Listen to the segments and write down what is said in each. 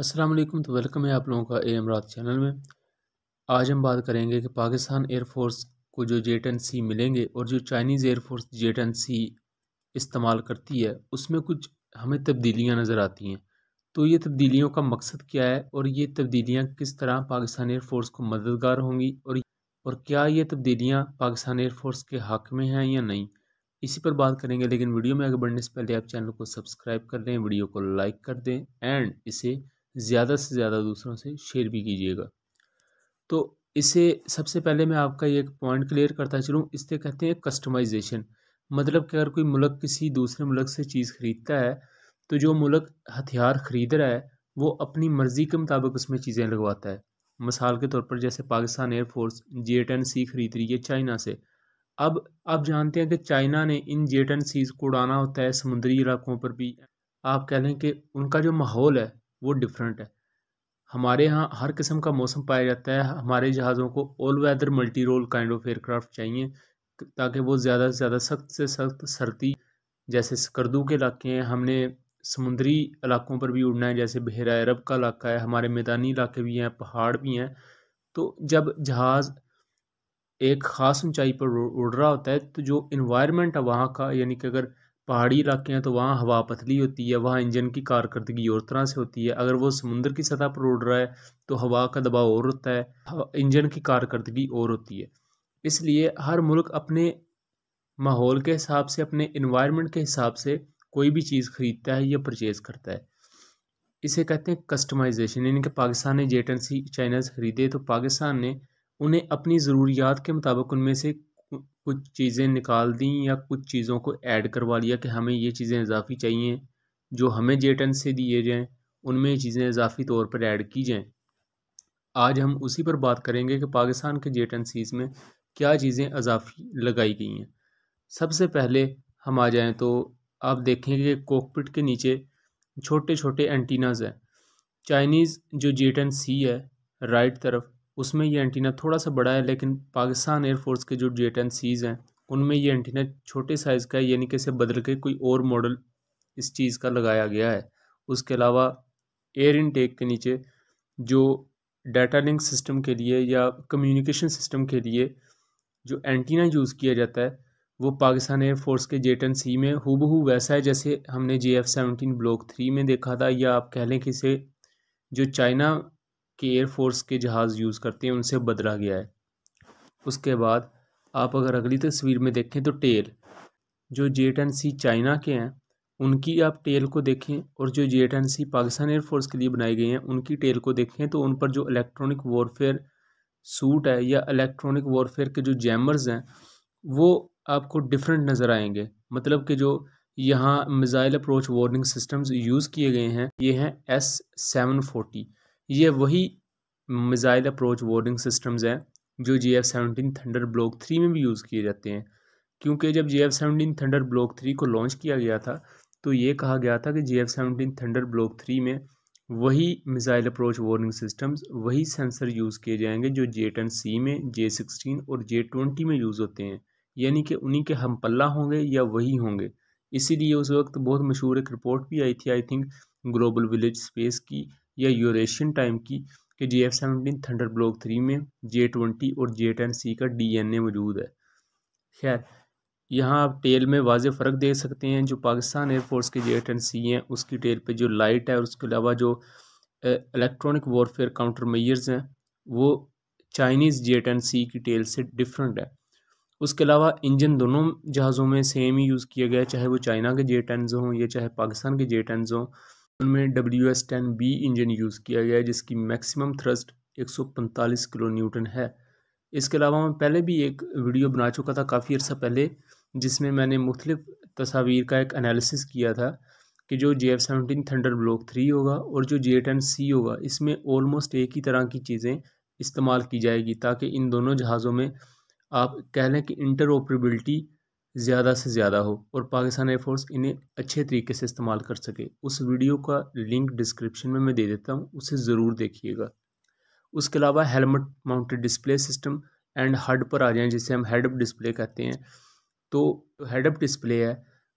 अस्सलाम वालेकुम तो वेलकम है आप लोगों का ए अमरात चैनल में आज हम बात करेंगे कि पाकिस्तान एयरफोर्स को जो जेट एन सी मिलेंगे और जो Chinese air force jet N C इस्तेमाल करती है उसमें कुछ हमें तब्दीलियाँ नज़र आती हैं तो ये तब्दीलियों का मकसद क्या है और ये तब्दीलियाँ किस तरह पाकिस्तान एयरफोर्स को मददगार होंगी और और क्या ये तब्दीलियाँ पाकिस्तान एयरफोर्स के हक में हैं या नहीं इसी पर बात करेंगे लेकिन वीडियो में आगे बढ़ने से पहले आप चैनल को सब्सक्राइब कर दें वीडियो को लाइक कर दें एंड इसे ज़्यादा से ज़्यादा दूसरों से शेयर भी कीजिएगा तो इसे सबसे पहले मैं आपका ये एक पॉइंट क्लियर करता चलूँ इससे कहते हैं कस्टमाइजेशन मतलब कि अगर कोई मुल्क किसी दूसरे मुल्क से चीज़ ख़रीदता है तो जो मुल्क हथियार ख़रीद रहा है वो अपनी मर्ज़ी के मुताबिक उसमें चीज़ें लगवाता है मिसाल के तौर पर जैसे Pakistan air force J N C खरीद रही है चाइना से अब आप जानते हैं कि चाइना ने इन जे एन सीज़ को उड़ाना होता है समुद्री इलाकों पर भी आप कह लें कि उनका जो माहौल है वो डिफरेंट है हमारे यहाँ हर किस्म का मौसम पाया जाता है हमारे जहाज़ों को all weather multi role kind of aircraft चाहिए ताकि वो ज़्यादा से ज़्यादा सख्त से सख्त सर्दी जैसे स्कर्दू के इलाके हैं हमने समुद्री इलाकों पर भी उड़ना है जैसे बहरा अरब का इलाका है हमारे मैदानी इलाके भी हैं पहाड़ भी हैं तो जब जहाज़ एक ख़ास ऊंचाई पर उड़ रहा होता है तो जो इन्वायरमेंट है वहाँ का यानी कि अगर पहाड़ी इलाके हैं तो वहाँ हवा पतली होती है वहाँ इंजन की कारकर्दगी और तरह से होती है अगर वो समुंदर की सतह पर उड़ रहा है तो हवा का दबाव और होता है इंजन की कारकर्दगी और होती है इसलिए हर मुल्क अपने माहौल के हिसाब से अपने इन्वायरमेंट के हिसाब से कोई भी चीज़ ख़रीदता है या परचेज़ करता है इसे कहते हैं कस्टमाइजेशन यानी कि पाकिस्तान ने जे एंड सी चाइना से ख़रीदे तो पाकिस्तान ने उन्हें अपनी ज़रूरियात के मुताबिक उनमें से कुछ चीज़ें निकाल दी या कुछ चीज़ों को ऐड करवा लिया कि हमें ये चीज़ें इजाफ़ी चाहिए जो हमें जेटन से दिए जाएँ उनमें ये चीज़ें इजाफ़ी तौर पर ऐड की जाएँ आज हम उसी पर बात करेंगे कि पाकिस्तान के सीज में क्या चीज़ें इजाफ़ी लगाई गई हैं सबसे पहले हम आ जाएँ तो आप देखेंगे कोकपिट के नीचे छोटे छोटे एंटीनाज हैं चाइनीज़ जो जेट एंड सी है राइट तरफ उसमें ये एंटीना थोड़ा सा बड़ा है लेकिन पाकिस्तान एयरफोर्स के जो जेट एन सीज़ हैं उनमें ये एंटीना छोटे साइज़ का है यानी कि इसे बदल के कोई और मॉडल इस चीज़ का लगाया गया है उसके अलावा एयर इनटेक के नीचे जो डाटा लिंक सिस्टम के लिए या कम्युनिकेशन सिस्टम के लिए जो एंटीना यूज़ किया जाता है वो पाकिस्तान एयरफोर्स के जेट एन सी में हु वैसा है जैसे हमने J F seventeen block three में देखा था या आप कह लें कि इसे जो चाइना के एयरफोर्स के जहाज़ यूज़ करते हैं उनसे बदला गया है उसके बाद आप अगर अगली तस्वीर में देखें तो टेल जो J eight N C China के हैं उनकी आप टेल को देखें और जो J eight N C Pakistan air force के लिए बनाई गई हैं उनकी टेल को देखें तो उन पर जो इलेक्ट्रॉनिक वॉरफेयर सूट है या इलेक्ट्रॉनिक वॉरफेयर के जो जैमर्स हैं वो आपको डिफरेंट नज़र आएंगे मतलब कि जो यहाँ missile approach warning systems use किए गए हैं ये हैं एस सेवन फोर्टी ये वही मिज़ाइल अप्रोच वार्निंग सिस्टम्स हैं जो J F seventeen thunder block three में भी यूज़ किए जाते हैं क्योंकि जब J F seventeen thunder block three को लॉन्च किया गया था तो ये कहा गया था कि J F seventeen thunder block three में वही मिज़ाइल अप्रोच वार्निंग सिस्टम्स वही सेंसर यूज़ किए जाएंगे जो जे टेन सी में जे सिक्सटीन और जे ट्वेंटी में यूज़ होते हैं यानी कि उन्हीं के हम पल्ला होंगे या वही होंगे इसीलिए उस वक्त बहुत मशहूर एक रिपोर्ट भी आई थी I think global village space की या यूरेशियन टाइम की कि J F seventeen thunder block three में जे ट्वेंटी और जे टेन सी का डी एन ए मौजूद है खैर यहाँ आप टेल में वाज फ़र्क देख सकते हैं जो पाकिस्तान एयरफोर्स के जे टेन सी हैं उसकी टेल पर जो लाइट है और उसके अलावा जो इलेक्ट्रॉनिक वॉरफेयर काउंटर मेयर्स हैं वो चाइनीज़ जे टेन सी की टेल से डिफरेंट है उसके अलावा इंजन दोनों जहाज़ों में सेम ही यूज़ किया गया चाहे वो चाइना के जे टेन्स हों या चाहे पाकिस्तान के जे टेन्स हों उनमें W S ten B engine use किया गया है जिसकी मैक्सिमम थ्रस्ट 145 किलो न्यूटन है इसके अलावा मैं पहले भी एक वीडियो बना चुका था काफ़ी अर्सा पहले जिसमें मैंने मुख्तलिफ तस्वीर का एक एनालिसिस किया था कि जो J F seventeen thunder block three होगा और जो जे टेन सी होगा इसमें ऑलमोस्ट एक ही तरह की चीज़ें इस्तेमाल की जाएगी ताकि इन दोनों जहाज़ों में आप कह लें कि इंटर ऑपरेबिलिटी ज़्यादा से ज़्यादा हो और पाकिस्तान एयरफोर्स इन्हें अच्छे तरीके से इस्तेमाल कर सके उस वीडियो का लिंक डिस्क्रिप्शन में मैं दे देता हूँ उसे ज़रूर देखिएगा उसके अलावा helmet mounted display system and HUD पर आ जाएँ जिसे हम हेडअप डिस्प्ले कहते हैं तो हेडअप डिस्प्ले है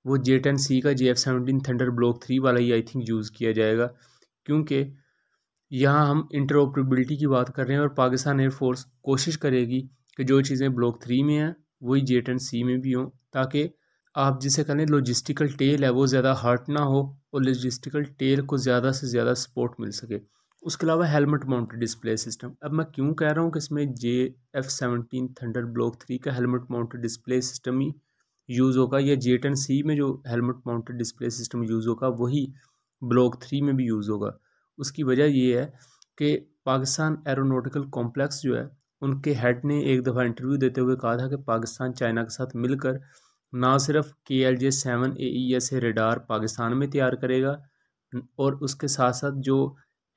वो जे टेन सी का J F seventeen thunder block three वाला ही आई थिंक यूज़ किया जाएगा क्योंकि यहाँ हम इंटरऑपरेबिलिटी की बात कर रहे हैं और पाकिस्तान एयरफोर्स कोशिश करेगी कि जो चीज़ें ब्लॉक थ्री में हैं वही जे टेन सी में भी हों ताकि आप जिसे कहें लॉजिस्टिकल टेल है वो ज़्यादा हर्ट ना हो और लॉजिस्टिकल टेल को ज़्यादा से ज़्यादा सपोर्ट मिल सके उसके अलावा हेलमेट माउंटेड डिस्प्ले सिस्टम अब मैं क्यों कह रहा हूँ कि इसमें J F seventeen thunder block three का हेलमेट माउंटेड डिस्प्ले सिस्टम ही यूज़ होगा या जे टेन सी में जो helmet mounted display system use होगा वही ब्लॉक थ्री में भी यूज़ होगा उसकी वजह ये है कि पाकिस्तान एरोनोटिकल कॉम्प्लेक्स जो है उनके हेड ने एक दफ़ा इंटरव्यू देते हुए कहा था कि पाकिस्तान चाइना के साथ मिलकर ना सिर्फ K L J seven A E S A radar Pakistan में तैयार करेगा और उसके साथ साथ जो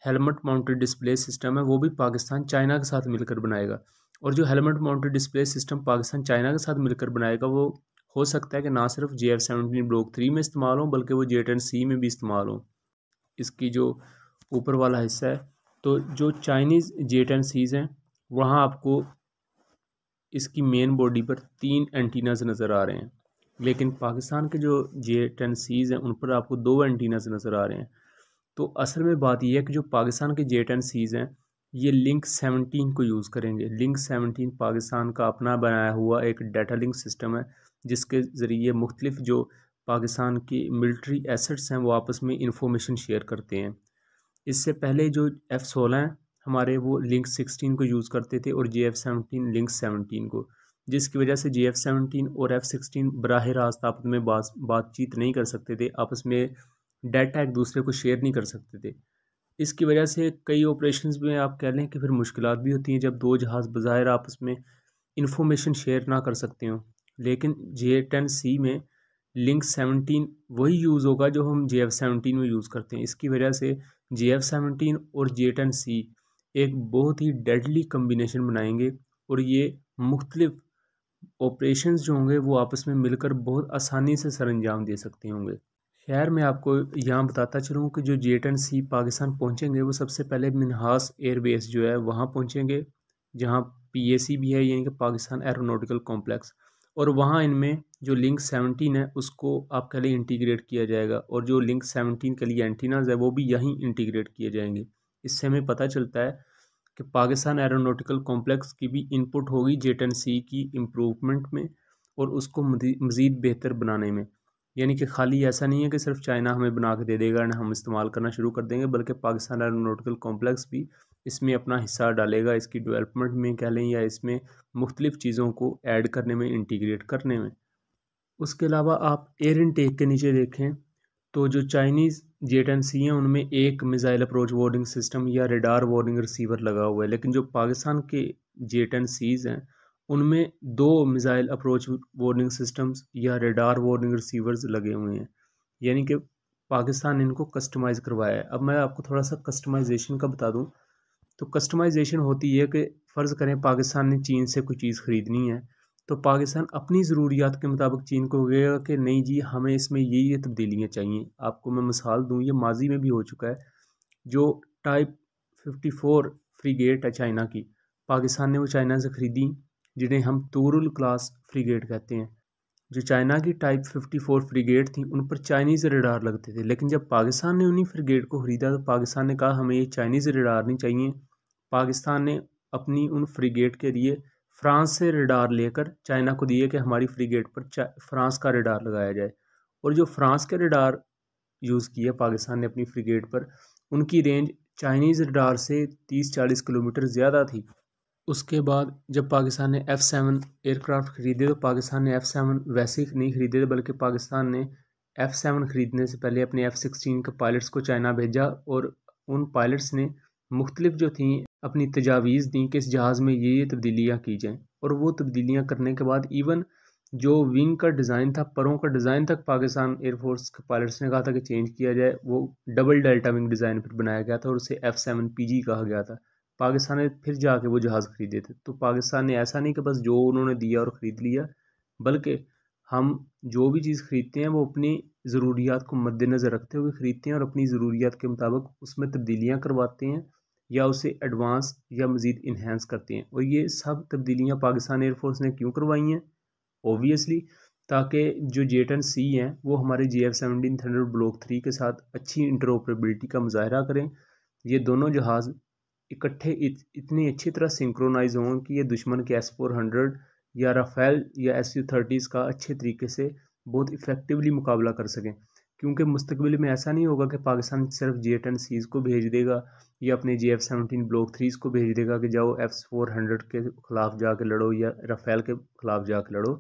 हेलमेट माउंटेड डिस्प्ले सिस्टम है वो भी पाकिस्तान चाइना के साथ मिलकर बनाएगा और जो helmet mounted display system Pakistan China के साथ मिलकर बनाएगा वो हो सकता है कि ना सिर्फ J F seventeen block three में इस्तेमाल हो बल्कि वो जे टेन सी में भी इस्तेमाल हो इसकी जो ऊपर वाला हिस्सा है तो जो चाइनीज़ जे टेन सीज़ हैं वहाँ आपको इसकी मेन बॉडी पर तीन एंटीनाज नज़र आ रहे हैं लेकिन पाकिस्तान के जो जे टेन सीज़ हैं उन पर आपको दो एंटीनाज नज़र आ रहे हैं तो असल में बात यह है कि जो पाकिस्तान के जे टेन सीज़ हैं ये लिंक सेवनटीन को यूज़ करेंगे लिंक सेवनटीन पाकिस्तान का अपना बनाया हुआ एक डाटा लिंक सिस्टम है जिसके ज़रिए मुख्तलिफ जो पाकिस्तान की मिलिट्री एसेट्स हैं वो आपस में इंफॉर्मेशन शेयर करते हैं इससे पहले जो एफ़ सोलह हैं हमारे वो लिंक सिक्सटीन को यूज़ करते थे और J F seventeen link seventeen को जिसकी वजह से जे एफ सेवनटीन और एफ सिक्सटीन बराह रास्त आपस में बात बातचीत नहीं कर सकते थे आपस में डाटा एक दूसरे को शेयर नहीं कर सकते थे इसकी वजह से कई ऑपरेशन में आप कह लें कि फिर मुश्किल भी होती हैं जब दो जहाज़ बाहर आपस में इन्फॉर्मेशन शेयर ना कर सकते हो लेकिन जे टेन सी में लिंक सेवनटीन वही यूज़ होगा जो हम जे एफ़ सेवनटीन में यूज़ करते हैं इसकी वजह से जे एफ़ सेवनटीन और जे टेन सी एक बहुत ही डेडली कम्बिनेशन बनाएंगे और ये मुख्तलिफ ऑपरेशन जो होंगे वो आपस में मिलकर बहुत आसानी से सर अंजाम दे सकते होंगे खैर मैं आपको यहाँ बताता चलूँ कि जो जे एंड सी पाकिस्तान पहुँचेंगे वो सबसे पहले मिनहास एयरबेस जो है वहाँ पहुँचेंगे जहाँ पी ए सी भी है यानी कि पाकिस्तान एरोनोटिकल कॉम्प्लेक्स और वहाँ इनमें जो लिंक सेवनटीन है उसको आपके लिए इंटीग्रेट किया जाएगा और जो लिंक सेवनटीन के लिए एंटीनाज है वो भी यहीं इंटीग्रेट किए जाएंगे इससे हमें पता चलता है कि पाकिस्तान एरोनोटिकल कॉम्प्लेक्स की भी इनपुट होगी जे टन सी की इम्प्रूवमेंट में और उसको मज़ीद बेहतर बनाने में यानी कि खाली ऐसा नहीं है कि सिर्फ चाइना हमें बना के दे देगा एंड हम इस्तेमाल करना शुरू कर देंगे बल्कि पाकिस्तान एरोनोटिकल कॉम्प्लेक्स भी इसमें अपना हिस्सा डालेगा इसकी डेवलपमेंट में कह लें या इसमें मुख्तलिफ़ चीज़ों को ऐड करने में इंटीग्रेट करने में उसके अलावा आप एयर इनटेक के नीचे देखें तो जो चाइनीज़ जे टेन सी हैं उनमें एक मिज़ाइल अप्रोच वार्निंग सिस्टम या रेडार वार्निंग रिसीवर लगा हुआ है लेकिन जो पाकिस्तान के जे टेन सीज़ हैं उनमें दो मिज़ाइल अप्रोच वार्निंग सिस्टम्स या रेडार वार्निंग रिसीवर्स लगे हुए हैं यानी कि पाकिस्तान इनको कस्टमाइज़ करवाया है अब मैं आपको थोड़ा सा कस्टमाइजेशन का बता दूँ तो कस्टमाइजेशन होती है कि फ़र्ज़ करें पाकिस्तान ने चीन से कोई चीज़ ख़रीदनी है तो पाकिस्तान अपनी ज़रूरियात के मुताबिक चीन को कहेगा कि नहीं जी हमें इसमें ये ये तब्दीलियाँ चाहिए आपको मैं मिसाल दूँ ये माजी में भी हो चुका है जो टाइप फिफ्टी फोर फ्रीगेट है चाइना की पाकिस्तान ने वो चाइना से ख़रीदी जिन्हें हम तोरुल क्लास फ्रीगेट कहते हैं जो चाइना की टाइप फिफ्टी फोर फ्रीगेट थी उन पर चाइनीज़ रेडार लगते थे लेकिन जब पाकिस्तान ने उन्हीं फ्रीगेट को ख़रीदा तो पाकिस्तान ने कहा हमें ये चाइनीज़ रेडार नहीं चाहिए पाकिस्तान ने अपनी उन फ्रीगेट के लिए फ्रांस से रेडार लेकर चाइना को दिए कि हमारी फ्रीगेट पर फ्रांस का रेडार लगाया जाए और जो फ्रांस के रेडार यूज़ किया पाकिस्तान ने अपनी फ्रीगेट पर उनकी रेंज चाइनीज़ रेडार से तीस चालीस किलोमीटर ज़्यादा थी उसके बाद जब पाकिस्तान ने एफ़ सेवन एयरक्राफ्ट ख़रीदे तो पाकिस्तान ने एफ़ सेवन वैसे ही नहीं ख़रीदे बल्कि पाकिस्तान ने एफ़ सेवन ख़रीदने से पहले अपने एफ़ सिक्सटीन के पायलट्स को चाइना भेजा और उन पायलट्स ने मुख्तलिफ जो थी अपनी तजावीज़ दी कि इस जहाज़ में ये ये तब्दीलियाँ की जाएँ और वो तब्दीलियाँ करने के बाद इवन जो विंग का डिज़ाइन था परों का डिज़ाइन तक पाकिस्तान एयरफोर्स के पायलट्स ने कहा था कि चेंज किया जाए वो डबल डेल्टा विंग डिज़ाइन फिर बनाया गया था और उसे एफ़ सेवन पी जी कहा गया था पाकिस्तान ने फिर जाके वो जहाज़ ख़रीदे थे तो पाकिस्तान ने ऐसा नहीं कि बस जो उन्होंने दिया और ख़रीद लिया बल्कि हम जो भी चीज़ ख़रीदते हैं वो अपनी ज़रूरियात को मद्देनज़र रखते हुए ख़रीदते हैं और अपनी ज़रूरियात के मुताबिक उसमें तब्दीलियाँ करवाते हैं या उसे एडवांस या मज़ीद इन्हेंस करते हैं और ये सब तब्दीलियाँ पाकिस्तान एयरफोर्स ने क्यों करवाई हैं ओबियसली ताकि जो जे टन सी हैं वो हमारे J F seventeen hundred block three के साथ अच्छी इंटरऑपरेबिलिटी का मुजाहरा करें ये दोनों जहाज़ इकट्ठे इत, इतनी अच्छी तरह सिंक्रोनाइज हों कि ये दुश्मन के एस फोर हंड्रेड या राफेल या एस यू थर्टीज़ का अच्छे तरीके से बहुत इफ़ेक्टिवली मुकाबला कर सकें क्योंकि मुस्तबिल में ऐसा नहीं होगा कि पाकिस्तान सिर्फ जे टन सीज़ को भेज देगा या अपने J F seventeen block threes को भेज देगा कि जाओ एफ फोर हंड्रेड के ख़िलाफ़ जाके लड़ो या रफ़ेल के ख़िलाफ़ जाके लड़ो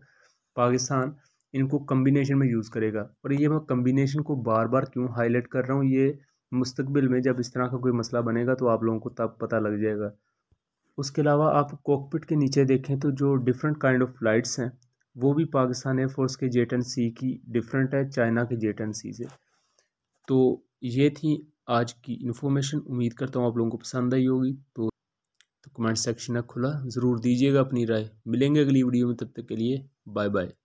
पाकिस्तान इनको कम्बिनेशन में यूज़ करेगा और ये मैं कम्बिनेशन को बार बार क्यों हाईलाइट कर रहा हूँ ये मुस्तबिल में जब इस तरह का कोई मसला बनेगा तो आप लोगों को तब पता लग जाएगा उसके अलावा आप कॉकपिट के नीचे देखें तो जो डिफरेंट काइंड ऑफ फ्लाइट्स हैं वो भी पाकिस्तान एयरफोर्स के जेट एन सी की डिफरेंट है चाइना के जेट एन सी से तो ये थी आज की इन्फॉर्मेशन उम्मीद करता हूँ आप लोगों को पसंद आई होगी तो, तो कमेंट सेक्शन में खुला ज़रूर दीजिएगा अपनी राय मिलेंगे अगली वीडियो में तब तक के लिए बाय बाय